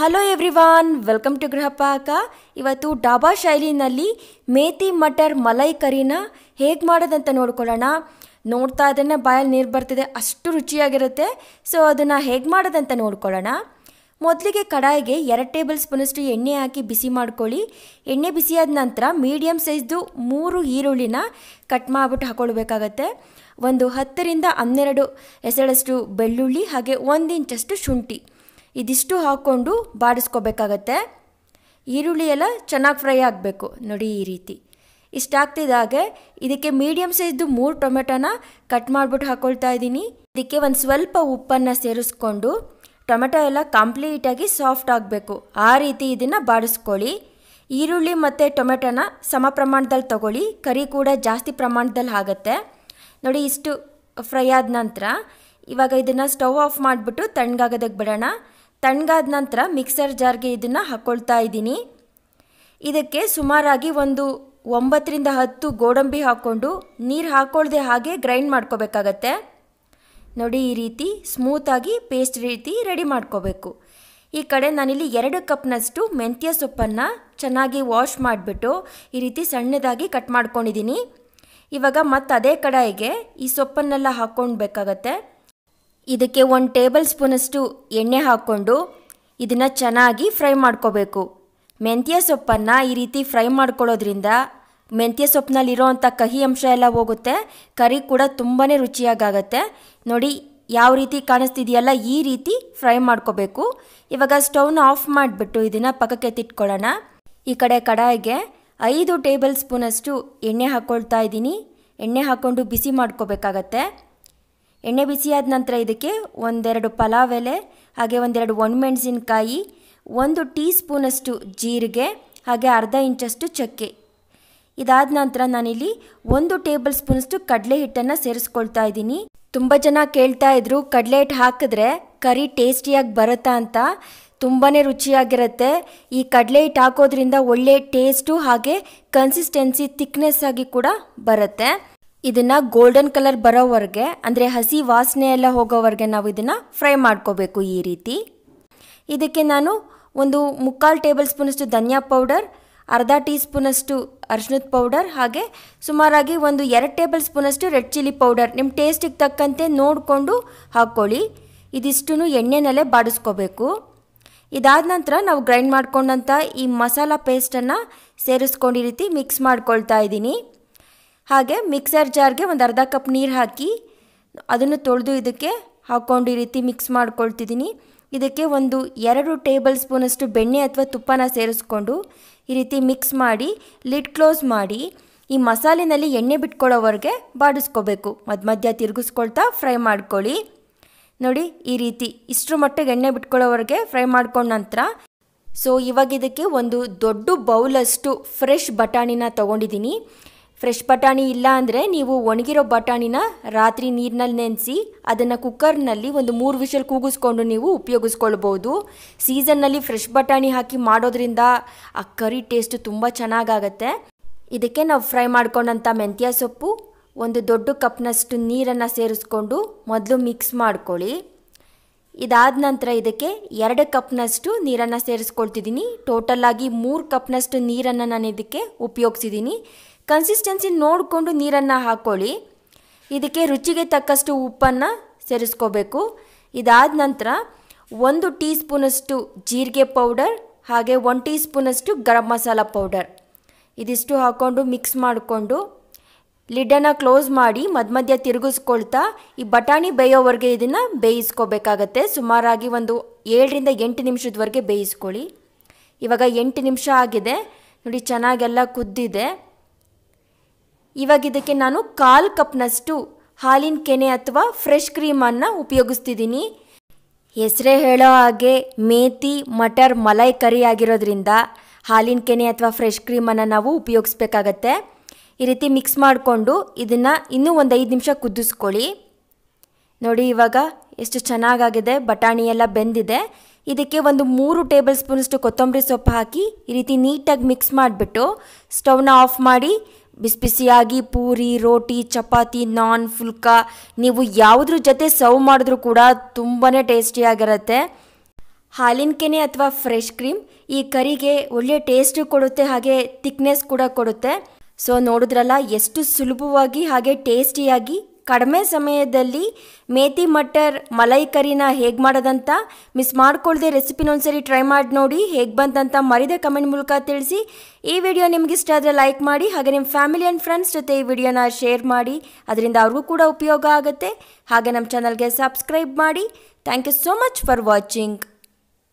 hello everyone welcome to Grihapaka ಇವತ್ತು ಡಾಬಾ ಶೈಲಿನಲ್ಲಿ ಮೇತಿ ಮಟರ್ ಮಲೈ ಕರಿನ ಹೇಗೆ ಮಾಡೋದಂತ ನೋಡ್ಕೊಳ್ಳೋಣ ನೋಡ್ತಾ ಇದ್ರೆ ಬಾಯಲ್ಲಿ ನೀರು ಬರ್ತಿದೆ ಅಷ್ಟು ರುಚಿಯಾಗಿರುತ್ತೆ ಸೊ ಅದನ್ನು ಹೇಗೆ ಮಾಡೋದಂತ ನೋಡ್ಕೊಳ್ಳೋಣ ಮೊದಲಿಗೆ ಕಡಾಯಿಗೆ ಎರಡು ಟೇಬಲ್ ಸ್ಪೂನಷ್ಟು ಎಣ್ಣೆ ಹಾಕಿ ಬಿಸಿ ಮಾಡ್ಕೊಳ್ಳಿ ಎಣ್ಣೆ ಬಿಸಿಯಾದ ನಂತರ ಮೀಡಿಯಮ್ ಸೈಜ್ದು ಮೂರು ಈರುಳ್ಳಿನ ಕಟ್ ಮಾಡಿಬಿಟ್ಟು ಹಾಕೊಳ್ಬೇಕಾಗತ್ತೆ ಒಂದು ಹತ್ತರಿಂದ ಹನ್ನೆರಡು ಎಸಳಷ್ಟು ಬೆಳ್ಳುಳ್ಳಿ ಹಾಗೆ ಒಂದು ಇಂಚಷ್ಟು ಶುಂಠಿ ಇದಿಷ್ಟು ಹಾಕ್ಕೊಂಡು ಬಾಡಿಸ್ಕೋಬೇಕಾಗತ್ತೆ ಈರುಳ್ಳಿ ಎಲ್ಲ ಚೆನ್ನಾಗಿ ಫ್ರೈ ಆಗಬೇಕು ನೋಡಿ ಈ ರೀತಿ ಇಷ್ಟಾಗ್ತಿದ್ದಾಗೆ ಇದಕ್ಕೆ ಮೀಡಿಯಮ್ ಸೈಜ್ದು ಮೂರು ಟೊಮೆಟೊನ ಕಟ್ ಮಾಡಿಬಿಟ್ಟು ಹಾಕ್ಕೊಳ್ತಾ ಇದ್ದೀನಿ ಇದಕ್ಕೆ ಒಂದು ಸ್ವಲ್ಪ ಉಪ್ಪನ್ನು ಸೇರಿಸ್ಕೊಂಡು ಟೊಮೆಟೊ ಎಲ್ಲ ಕಂಪ್ಲೀಟಾಗಿ ಸಾಫ್ಟ್ ಆಗಬೇಕು ಆ ರೀತಿ ಇದನ್ನು ಬಾಡಿಸ್ಕೊಳ್ಳಿ ಈರುಳ್ಳಿ ಮತ್ತು ಟೊಮೆಟೊನ ಸಮ ಪ್ರಮಾಣದಲ್ಲಿ ತಗೊಳ್ಳಿ ಕರಿ ಕೂಡ ಜಾಸ್ತಿ ಪ್ರಮಾಣದಲ್ಲಿ ಆಗುತ್ತೆ ನೋಡಿ ಇಷ್ಟು ಫ್ರೈ ಆದ ನಂತರ ಇವಾಗ ಇದನ್ನು ಸ್ಟವ್ ಆಫ್ ಮಾಡಿಬಿಟ್ಟು ತಣ್ಣಗಾಗೋದಕ್ಕೆ ಬಿಡೋಣ ತಣ್ಗಾದ ನಂತರ ಮಿಕ್ಸರ್ ಜಾರ್ಗೆ ಇದನ್ನು ಹಾಕ್ಕೊಳ್ತಾ ಇದ್ದೀನಿ ಇದಕ್ಕೆ ಸುಮಾರಾಗಿ ಒಂದು ಒಂಬತ್ತರಿಂದ ಹತ್ತು ಗೋಡಂಬಿ ಹಾಕ್ಕೊಂಡು ನೀರು ಹಾಕ್ಕೊಳ್ದೆ ಹಾಗೆ ಗ್ರೈಂಡ್ ಮಾಡ್ಕೋಬೇಕಾಗತ್ತೆ ನೋಡಿ ಈ ರೀತಿ ಸ್ಮೂತಾಗಿ ಪೇಸ್ಟ್ ರೀತಿ ರೆಡಿ ಮಾಡ್ಕೋಬೇಕು ಈ ಕಡೆ ನಾನಿಲ್ಲಿ ಎರಡು ಕಪ್ನಷ್ಟು ಮೆಂತ್ಯ ಸೊಪ್ಪನ್ನು ಚೆನ್ನಾಗಿ ವಾಶ್ ಮಾಡಿಬಿಟ್ಟು ಈ ರೀತಿ ಸಣ್ಣದಾಗಿ ಕಟ್ ಮಾಡ್ಕೊಂಡಿದ್ದೀನಿ ಇವಾಗ ಮತ್ತೆ ಅದೇ ಕಡಾಯಿಗೆ ಈ ಸೊಪ್ಪನ್ನೆಲ್ಲ ಹಾಕ್ಕೊಳ್ಬೇಕಾಗತ್ತೆ ಇದಕ್ಕೆ ಒಂದು ಟೇಬಲ್ ಸ್ಪೂನಷ್ಟು ಎಣ್ಣೆ ಹಾಕ್ಕೊಂಡು ಇದನ್ನು ಚೆನ್ನಾಗಿ ಫ್ರೈ ಮಾಡ್ಕೋಬೇಕು ಮೆಂತ್ಯ ಸೊಪ್ಪನ್ನು ಈ ರೀತಿ ಫ್ರೈ ಮಾಡ್ಕೊಳ್ಳೋದ್ರಿಂದ ಮೆಂತ್ಯ ಸೊಪ್ಪಿನಲ್ಲಿರೋ ಅಂಥ ಕಹಿ ಅಂಶ ಎಲ್ಲ ಹೋಗುತ್ತೆ ಕರಿ ಕೂಡ ತುಂಬಾ ರುಚಿಯಾಗತ್ತೆ ನೋಡಿ ಯಾವ ರೀತಿ ಕಾಣಿಸ್ತಿದೆಯಲ್ಲ ಈ ರೀತಿ ಫ್ರೈ ಮಾಡ್ಕೋಬೇಕು ಇವಾಗ ಸ್ಟವ್ನ ಆಫ್ ಮಾಡಿಬಿಟ್ಟು ಇದನ್ನು ತಿಟ್ಕೊಳ್ಳೋಣ ಈ ಕಡೆ ಕಡಾಯಿಗೆ ಐದು ಟೇಬಲ್ ಸ್ಪೂನಷ್ಟು ಎಣ್ಣೆ ಹಾಕ್ಕೊಳ್ತಾ ಇದ್ದೀನಿ ಎಣ್ಣೆ ಹಾಕ್ಕೊಂಡು ಬಿಸಿ ಮಾಡ್ಕೋಬೇಕಾಗತ್ತೆ ಎಣ್ಣೆ ಬಿಸಿಯಾದ ನಂತರ ಇದಕ್ಕೆ ಒಂದೆರಡು ಪಲಾವ್ ಎಲೆ ಹಾಗೆ ಒಂದೆರಡು ಒಣಮೆಣಸಿನಕಾಯಿ ಒಂದು ಟೀ ಸ್ಪೂನಷ್ಟು ಜೀರಿಗೆ ಹಾಗೆ ಅರ್ಧ ಇಂಚಷ್ಟು ಚಕ್ಕೆ ಇದಾದ ನಂತರ ನಾನಿಲ್ಲಿ ಒಂದು ಟೇಬಲ್ ಸ್ಪೂನಷ್ಟು ಕಡಲೆ ಹಿಟ್ಟನ್ನು ಸೇರಿಸ್ಕೊಳ್ತಾ ಇದ್ದೀನಿ ತುಂಬ ಜನ ಕೇಳ್ತಾ ಇದ್ರು ಕಡಲೆ ಹಿಟ್ಟು ಹಾಕಿದ್ರೆ ಕರಿ ಟೇಸ್ಟಿಯಾಗಿ ಬರುತ್ತಾ ಅಂತ ತುಂಬಾ ರುಚಿಯಾಗಿರುತ್ತೆ ಈ ಕಡಲೆ ಹಿಟ್ಟು ಹಾಕೋದ್ರಿಂದ ಒಳ್ಳೆ ಟೇಸ್ಟು ಹಾಗೆ ಕನ್ಸಿಸ್ಟೆನ್ಸಿ ಥಿಕ್ನೆಸ್ ಆಗಿ ಕೂಡ ಬರುತ್ತೆ ಇದನ್ನು ಗೋಲ್ಡನ್ ಕಲರ್ ಬರೋವರೆಗೆ ಅಂದರೆ ಹಸಿ ವಾಸನೆ ಎಲ್ಲ ಹೋಗೋವರೆಗೆ ನಾವು ಇದನ್ನು ಫ್ರೈ ಮಾಡ್ಕೋಬೇಕು ಈ ರೀತಿ ಇದಕ್ಕೆ ನಾನು ಒಂದು ಮುಕ್ಕಾಲು ಟೇಬಲ್ ಸ್ಪೂನಷ್ಟು ಧನಿಯಾ ಪೌಡರ್ ಅರ್ಧ ಟೀ ಸ್ಪೂನಷ್ಟು ಅರ್ಶಿನದ ಪೌಡರ್ ಹಾಗೆ ಸುಮಾರಾಗಿ ಒಂದು ಎರಡು ಟೇಬಲ್ ಸ್ಪೂನಷ್ಟು ರೆಡ್ ಚಿಲ್ಲಿ ಪೌಡರ್ ನಿಮ್ಮ ಟೇಸ್ಟಿಗೆ ತಕ್ಕಂತೆ ನೋಡಿಕೊಂಡು ಹಾಕ್ಕೊಳ್ಳಿ ಇದಿಷ್ಟು ಎಣ್ಣೆನಲ್ಲೇ ಬಾಡಿಸ್ಕೋಬೇಕು ಇದಾದ ನಂತರ ನಾವು ಗ್ರೈಂಡ್ ಮಾಡ್ಕೊಂಡಂಥ ಈ ಮಸಾಲ ಪೇಸ್ಟನ್ನು ಸೇರಿಸ್ಕೊಂಡು ಈ ರೀತಿ ಮಿಕ್ಸ್ ಮಾಡ್ಕೊಳ್ತಾ ಇದ್ದೀನಿ ಹಾಗೆ ಮಿಕ್ಸರ್ ಜಾರ್ಗೆ ಒಂದು ಅರ್ಧ ಕಪ್ ನೀರು ಹಾಕಿ ಅದನ್ನು ತೊಳೆದು ಇದಕ್ಕೆ ಹಾಕ್ಕೊಂಡು ಈ ರೀತಿ ಮಿಕ್ಸ್ ಮಾಡ್ಕೊಳ್ತಿದ್ದೀನಿ ಇದಕ್ಕೆ ಒಂದು ಎರಡು ಟೇಬಲ್ ಸ್ಪೂನಷ್ಟು ಬೆಣ್ಣೆ ಅಥವಾ ತುಪ್ಪನ ಸೇರಿಸ್ಕೊಂಡು ಈ ರೀತಿ ಮಿಕ್ಸ್ ಮಾಡಿ ಲಿಡ್ ಕ್ಲೋಸ್ ಮಾಡಿ ಈ ಮಸಾಲಿನಲ್ಲಿ ಎಣ್ಣೆ ಬಿಟ್ಕೊಳ್ಳೋವರೆಗೆ ಬಾಡಿಸ್ಕೋಬೇಕು ಮಧ್ಯ ಮಧ್ಯ ತಿರುಗಿಸ್ಕೊಳ್ತಾ ಫ್ರೈ ಮಾಡ್ಕೊಳ್ಳಿ ನೋಡಿ ಈ ರೀತಿ ಇಷ್ಟರ ಮಟ್ಟಿಗೆ ಎಣ್ಣೆ ಬಿಟ್ಕೊಳ್ಳೋವರೆಗೆ ಫ್ರೈ ಮಾಡ್ಕೊಂಡ ನಂತರ ಸೊ ಇವಾಗ ಇದಕ್ಕೆ ಒಂದು ದೊಡ್ಡ ಬೌಲಷ್ಟು ಫ್ರೆಶ್ ಬಟಾಣಿನ ತೊಗೊಂಡಿದ್ದೀನಿ ಫ್ರೆಶ್ ಬಟಾಣಿ ಇಲ್ಲ ಅಂದರೆ ನೀವು ಒಣಗಿರೋ ಬಟಾಣಿನ ರಾತ್ರಿ ನೀರಿನಲ್ಲಿ ನೆನೆಸಿ ಅದನ್ನು ಕುಕ್ಕರ್ನಲ್ಲಿ ಒಂದು ಮೂರು ವಿಷಲ್ ಕೂಗಿಸ್ಕೊಂಡು ನೀವು ಉಪಯೋಗಿಸ್ಕೊಳ್ಬೋದು ಸೀಸನ್ನಲ್ಲಿ ಫ್ರೆಶ್ ಬಟಾಣಿ ಹಾಕಿ ಮಾಡೋದ್ರಿಂದ ಆ ಕರಿ ಟೇಸ್ಟ್ ತುಂಬ ಚೆನ್ನಾಗಾಗತ್ತೆ ಇದಕ್ಕೆ ನಾವು ಫ್ರೈ ಮಾಡ್ಕೊಂಡಂಥ ಮೆಂತ್ಯ ಸೊಪ್ಪು ಒಂದು ದೊಡ್ಡ ಕಪ್ನಷ್ಟು ನೀರನ್ನು ಸೇರಿಸ್ಕೊಂಡು ಮೊದಲು ಮಿಕ್ಸ್ ಮಾಡ್ಕೊಳ್ಳಿ ಇದಾದ ನಂತರ ಇದಕ್ಕೆ ಎರಡು ಕಪ್ನಷ್ಟು ನೀರನ್ನು ಸೇರಿಸ್ಕೊಳ್ತಿದ್ದೀನಿ ಟೋಟಲ್ ಆಗಿ ಮೂರು ಕಪ್ನಷ್ಟು ನೀರನ್ನು ನಾನು ಇದಕ್ಕೆ ಉಪಯೋಗಿಸಿದ್ದೀನಿ ಕನ್ಸಿಸ್ಟೆನ್ಸಿ ನೋಡಿಕೊಂಡು ನೀರನ್ನು ಹಾಕ್ಕೊಳ್ಳಿ ಇದಕ್ಕೆ ರುಚಿಗೆ ತಕ್ಕಷ್ಟು ಉಪ್ಪನ್ನು ಸೇರಿಸ್ಕೋಬೇಕು ಇದಾದ ನಂತರ ಒಂದು ಟೀ ಸ್ಪೂನಷ್ಟು ಜೀರಿಗೆ ಪೌಡರ್ ಹಾಗೆ ಒನ್ ಟೀ ಸ್ಪೂನಷ್ಟು ಗರಂ ಮಸಾಲ ಪೌಡರ್ ಇದಿಷ್ಟು ಹಾಕ್ಕೊಂಡು ಮಿಕ್ಸ್ ಮಾಡಿಕೊಂಡು ಲಿಡ್ಡನ್ನು ಕ್ಲೋಸ್ ಮಾಡಿ ಮಧ್ಯ ಮಧ್ಯ ತಿರುಗಿಸ್ಕೊಳ್ತಾ ಈ ಬಟಾಣಿ ಬೇಯೋವರೆಗೆ ಇದನ್ನು ಬೇಯಿಸ್ಕೋಬೇಕಾಗತ್ತೆ ಸುಮಾರಾಗಿ ಒಂದು ಏಳರಿಂದ ಎಂಟು ನಿಮಿಷದವರೆಗೆ ಬೇಯಿಸ್ಕೊಳ್ಳಿ ಇವಾಗ ಎಂಟು ನಿಮಿಷ ಆಗಿದೆ ನೋಡಿ ಚೆನ್ನಾಗೆಲ್ಲ ಕುದ್ದಿದೆ ಇವಾಗ ಇದಕ್ಕೆ ನಾನು ಕಾಲು ಕಪ್ನಷ್ಟು ಹಾಲಿನ ಕೆನೆ ಅಥವಾ ಫ್ರೆಶ್ ಕ್ರೀಮನ್ನು ಉಪಯೋಗಿಸ್ತಿದ್ದೀನಿ ಹೆಸರೇ ಹೇಳೋ ಹಾಗೆ ಮೇತಿ ಮಟರ್ ಮಲೈ ಕರಿ ಆಗಿರೋದ್ರಿಂದ ಹಾಲಿನ ಕೆನೆ ಅಥವಾ ಫ್ರೆಶ್ ಕ್ರೀಮನ್ನು ನಾವು ಉಪಯೋಗಿಸ್ಬೇಕಾಗತ್ತೆ ಈ ರೀತಿ ಮಿಕ್ಸ್ ಮಾಡಿಕೊಂಡು ಇದನ್ನು ಇನ್ನೂ ಒಂದು ಐದು ನಿಮಿಷ ಕುದಿಸ್ಕೊಳ್ಳಿ ನೋಡಿ ಇವಾಗ ಎಷ್ಟು ಚೆನ್ನಾಗಾಗಿದೆ ಬಟಾಣಿ ಎಲ್ಲ ಬೆಂದಿದೆ ಇದಕ್ಕೆ ಒಂದು ಮೂರು ಟೇಬಲ್ ಸ್ಪೂನಷ್ಟು ಕೊತ್ತಂಬರಿ ಸೊಪ್ಪು ಹಾಕಿ ಈ ರೀತಿ ನೀಟಾಗಿ ಮಿಕ್ಸ್ ಮಾಡಿಬಿಟ್ಟು ಸ್ಟವ್ನ ಆಫ್ ಮಾಡಿ ಬಿಸಿ ಬಿಸಿಯಾಗಿ ಪೂರಿ ರೋಟಿ ಚಪಾತಿ ನಾನ್ ಫುಲ್ಕಾ ನೀವು ಯಾವುದ್ರ ಜೊತೆ ಸರ್ವ್ ಮಾಡಿದ್ರೂ ಕೂಡ ತುಂಬಾ ಟೇಸ್ಟಿಯಾಗಿರುತ್ತೆ ಹಾಲಿನ ಕೆನೆ ಅಥವಾ ಫ್ರೆಶ್ ಕ್ರೀಮ್ ಈ ಕರಿಗೆ ಒಳ್ಳೆ ಟೇಸ್ಟು ಕೊಡುತ್ತೆ ಹಾಗೆ ಥಿಕ್ನೆಸ್ ಕೂಡ ಕೊಡುತ್ತೆ ಸೊ ನೋಡಿದ್ರಲ್ಲ ಎಷ್ಟು ಸುಲಭವಾಗಿ ಹಾಗೆ ಟೇಸ್ಟಿಯಾಗಿ ಕಡಿಮೆ ಸಮಯದಲ್ಲಿ ಮೇತಿ ಮಟರ್ ಮಲೈ ಕರಿನ ಹೇಗೆ ಮಾಡೋದಂತ ಮಿಸ್ ಮಾಡ್ಕೊಳ್ಳದೆ ರೆಸಿಪಿನ ಒಂದ್ಸರಿ ಟ್ರೈ ಮಾಡಿ ನೋಡಿ ಹೇಗೆ ಬಂತಂತ ಮರಿದೆ ಕಮೆಂಟ್ ಮೂಲಕ ತಿಳಿಸಿ ಈ ವಿಡಿಯೋ ನಿಮ್ಗೆ ಇಷ್ಟ ಆದರೆ ಲೈಕ್ ಮಾಡಿ ಹಾಗೆ ನಿಮ್ಮ ಫ್ಯಾಮಿಲಿ ಆ್ಯಂಡ್ ಫ್ರೆಂಡ್ಸ್ ಜೊತೆ ಈ ವಿಡಿಯೋನ ಶೇರ್ ಮಾಡಿ ಅದರಿಂದ ಅವ್ರಿಗೂ ಕೂಡ ಉಪಯೋಗ ಆಗುತ್ತೆ ಹಾಗೆ ನಮ್ಮ ಚಾನಲ್ಗೆ ಸಬ್ಸ್ಕ್ರೈಬ್ ಮಾಡಿ thank you so much for watching